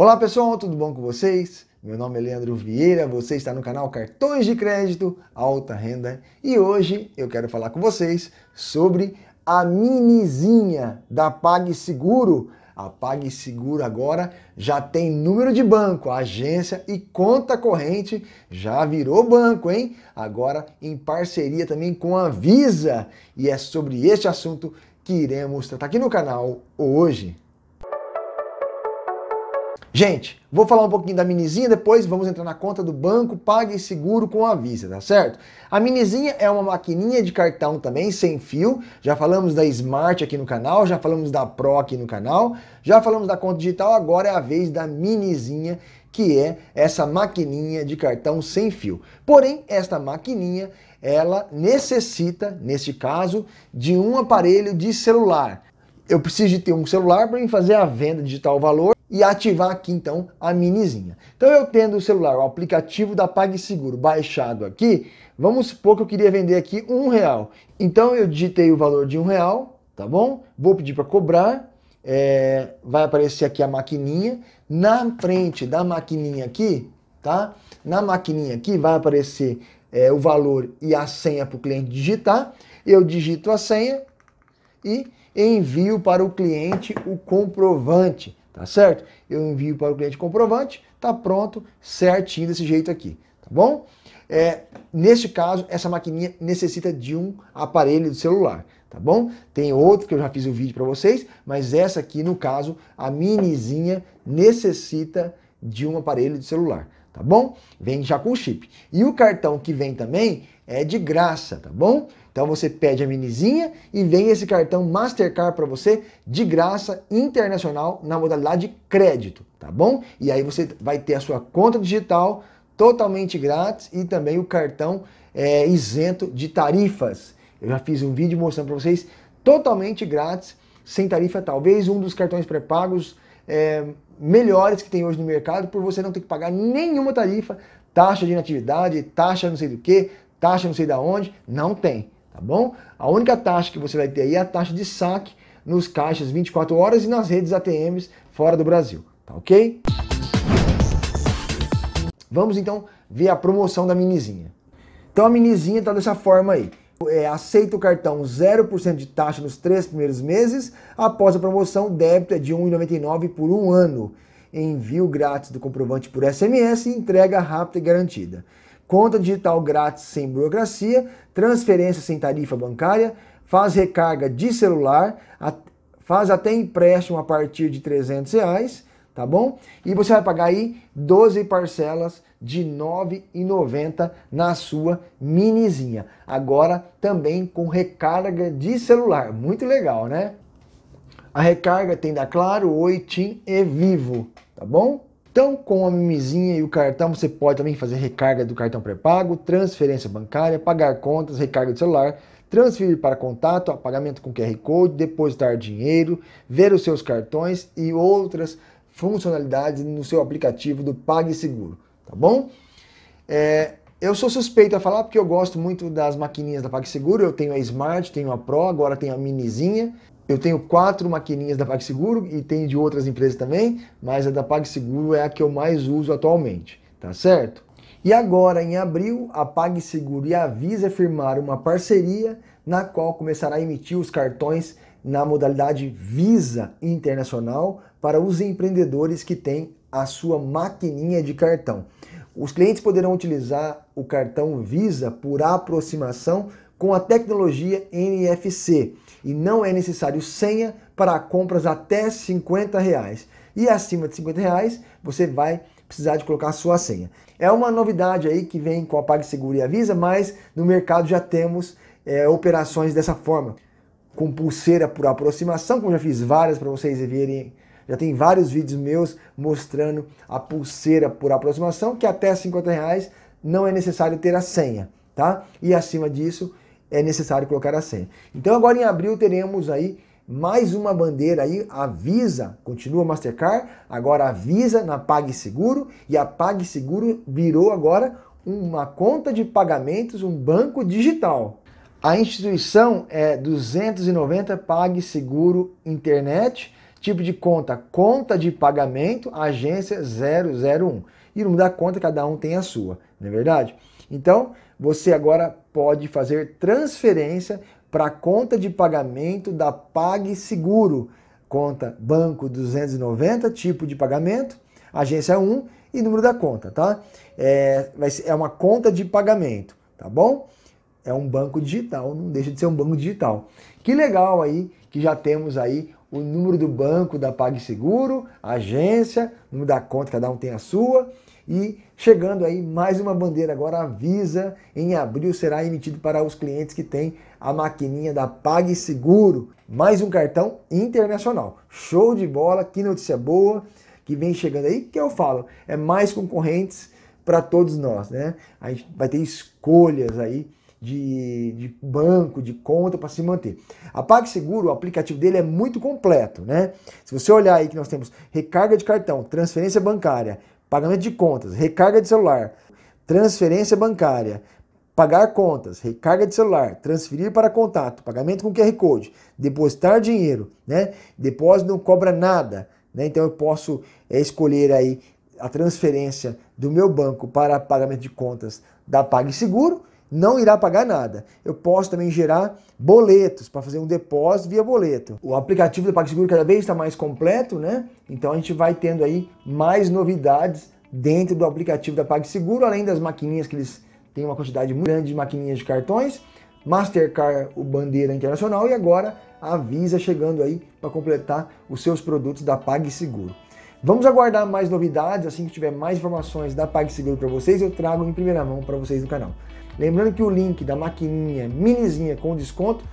Olá pessoal, tudo bom com vocês? Meu nome é Leandro Vieira, você está no canal Cartões de Crédito Alta Renda e hoje eu quero falar com vocês sobre a minizinha da PagSeguro. A PagSeguro agora já tem número de banco, agência e conta corrente, já virou banco, hein? Agora em parceria também com a Visa. E é sobre este assunto que iremos tratar aqui no canal hoje. Gente, vou falar um pouquinho da minizinha, depois vamos entrar na conta do banco, pague seguro com a Visa, tá certo? A minizinha é uma maquininha de cartão também, sem fio. Já falamos da Smart aqui no canal, já falamos da Pro aqui no canal, já falamos da conta digital, agora é a vez da minizinha que é essa maquininha de cartão sem fio. Porém, esta maquininha, ela necessita, neste caso, de um aparelho de celular. Eu preciso de ter um celular para fazer a venda digital valor e ativar aqui então a minizinha. Então eu tendo o celular, o aplicativo da PagSeguro baixado aqui, vamos supor que eu queria vender aqui um real. Então eu digitei o valor de um real, tá bom? Vou pedir para cobrar, é, vai aparecer aqui a maquininha. Na frente da maquininha aqui, tá? Na maquininha aqui vai aparecer é, o valor e a senha para o cliente digitar. Eu digito a senha e envio para o cliente o comprovante tá certo? Eu envio para o cliente comprovante, tá pronto, certinho desse jeito aqui, tá bom? É, neste caso, essa maquininha necessita de um aparelho de celular, tá bom? Tem outro que eu já fiz o um vídeo para vocês, mas essa aqui, no caso, a minizinha necessita de um aparelho de celular, tá bom? Vem já com chip. E o cartão que vem também é de graça, tá bom? Então você pede a minizinha e vem esse cartão Mastercard para você de graça internacional na modalidade crédito, tá bom? E aí você vai ter a sua conta digital totalmente grátis e também o cartão é, isento de tarifas. Eu já fiz um vídeo mostrando para vocês totalmente grátis, sem tarifa, talvez um dos cartões pré-pagos é, melhores que tem hoje no mercado, por você não ter que pagar nenhuma tarifa, taxa de inatividade, taxa não sei do que, taxa não sei da onde, não tem tá bom? A única taxa que você vai ter aí é a taxa de saque nos caixas 24 horas e nas redes ATMs fora do Brasil, tá ok? Vamos então ver a promoção da minizinha. Então a minizinha tá dessa forma aí. É, aceita o cartão 0% de taxa nos três primeiros meses. Após a promoção, débito é de R$ 1,99 por um ano. Envio grátis do comprovante por SMS, entrega rápida e garantida conta digital grátis sem burocracia, transferência sem tarifa bancária, faz recarga de celular, faz até empréstimo a partir de 300 reais, tá bom? E você vai pagar aí 12 parcelas de R$ 9,90 na sua minizinha. Agora também com recarga de celular, muito legal, né? A recarga tem da Claro, Oi, Tim e Vivo, tá bom? Então, com a mimizinha e o cartão, você pode também fazer recarga do cartão pré-pago, transferência bancária, pagar contas, recarga do celular, transferir para contato, pagamento com QR Code, depositar dinheiro, ver os seus cartões e outras funcionalidades no seu aplicativo do PagSeguro, tá bom? É, eu sou suspeito a falar porque eu gosto muito das maquininhas da PagSeguro, eu tenho a Smart, tenho a Pro, agora tenho a Minizinha eu tenho quatro maquininhas da PagSeguro e tem de outras empresas também, mas a da PagSeguro é a que eu mais uso atualmente, tá certo? E agora, em abril, a PagSeguro e a Visa firmaram uma parceria na qual começará a emitir os cartões na modalidade Visa Internacional para os empreendedores que têm a sua maquininha de cartão. Os clientes poderão utilizar o cartão Visa por aproximação com a tecnologia NFC e não é necessário senha para compras até 50 reais. E acima de 50 reais você vai precisar de colocar sua senha. É uma novidade aí que vem com a PagSeguro e a Visa mas no mercado já temos é, operações dessa forma. Com pulseira por aproximação, como já fiz várias para vocês verem já tem vários vídeos meus mostrando a pulseira por aproximação, que até 50 reais não é necessário ter a senha, tá? E acima disso, é necessário colocar a assim. senha. Então agora em abril teremos aí mais uma bandeira aí, a Visa, continua Mastercard, agora a Visa na PagSeguro e a PagSeguro virou agora uma conta de pagamentos, um banco digital. A instituição é 290 PagSeguro Internet, tipo de conta, conta de pagamento, agência 001. E o número da conta, cada um tem a sua, não é verdade? Então, você agora pode fazer transferência para a conta de pagamento da PagSeguro, conta banco 290, tipo de pagamento, agência 1 e número da conta, tá? É, é uma conta de pagamento, tá bom? É um banco digital, não deixa de ser um banco digital. Que legal aí que já temos aí o número do banco da PagSeguro, agência, número da conta, cada um tem a sua, e chegando aí mais uma bandeira agora, avisa, em abril será emitido para os clientes que têm a maquininha da PagSeguro, mais um cartão internacional. Show de bola, que notícia boa que vem chegando aí, que eu falo, é mais concorrentes para todos nós, né? A gente vai ter escolhas aí de, de, banco, de conta para se manter. A PagSeguro, o aplicativo dele é muito completo, né? Se você olhar aí que nós temos recarga de cartão, transferência bancária, pagamento de contas, recarga de celular, transferência bancária, pagar contas, recarga de celular, transferir para contato, pagamento com QR Code, depositar dinheiro, né? Depósito não cobra nada, né? Então eu posso é, escolher aí a transferência do meu banco para pagamento de contas da PagSeguro não irá pagar nada. Eu posso também gerar boletos para fazer um depósito via boleto. O aplicativo do PagSeguro cada vez está mais completo, né? Então a gente vai tendo aí mais novidades dentro do aplicativo da PagSeguro, além das maquininhas que eles têm uma quantidade muito grande de maquininhas de cartões, Mastercard, o bandeira internacional e agora a Visa chegando aí para completar os seus produtos da PagSeguro. Vamos aguardar mais novidades, assim que tiver mais informações da PagSeguro para vocês, eu trago em primeira mão para vocês no canal. Lembrando que o link da maquininha minizinha com desconto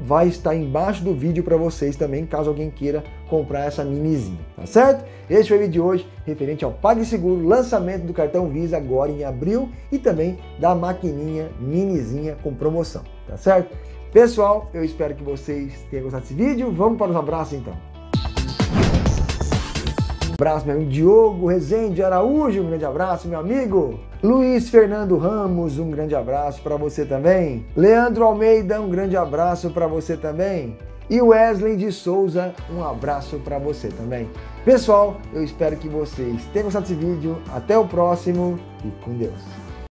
vai estar embaixo do vídeo para vocês também, caso alguém queira comprar essa minizinha, tá certo? Este foi o vídeo de hoje referente ao PagSeguro, lançamento do cartão Visa agora em abril e também da maquininha minizinha com promoção, tá certo? Pessoal, eu espero que vocês tenham gostado desse vídeo. Vamos para os abraços então abraço, meu amigo Diogo Rezende Araújo, um grande abraço, meu amigo. Luiz Fernando Ramos, um grande abraço para você também. Leandro Almeida, um grande abraço para você também. E Wesley de Souza, um abraço para você também. Pessoal, eu espero que vocês tenham gostado desse vídeo. Até o próximo e com Deus.